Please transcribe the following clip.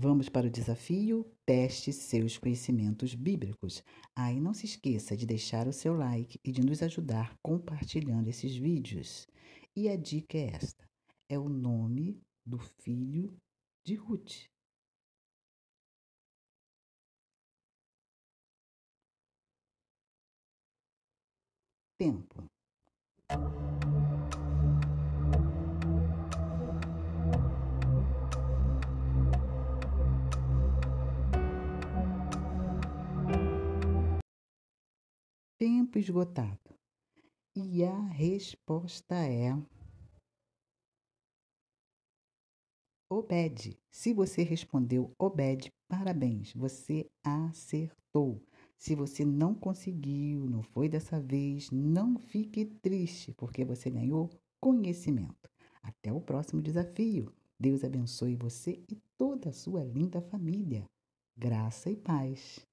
Vamos para o desafio? Teste seus conhecimentos bíblicos. Aí ah, não se esqueça de deixar o seu like e de nos ajudar compartilhando esses vídeos. E a dica é esta: é o nome do filho de Ruth. Tempo. tempo esgotado. E a resposta é. Obed. Se você respondeu Obed, parabéns, você acertou. Se você não conseguiu, não foi dessa vez, não fique triste, porque você ganhou conhecimento. Até o próximo desafio. Deus abençoe você e toda a sua linda família. Graça e paz.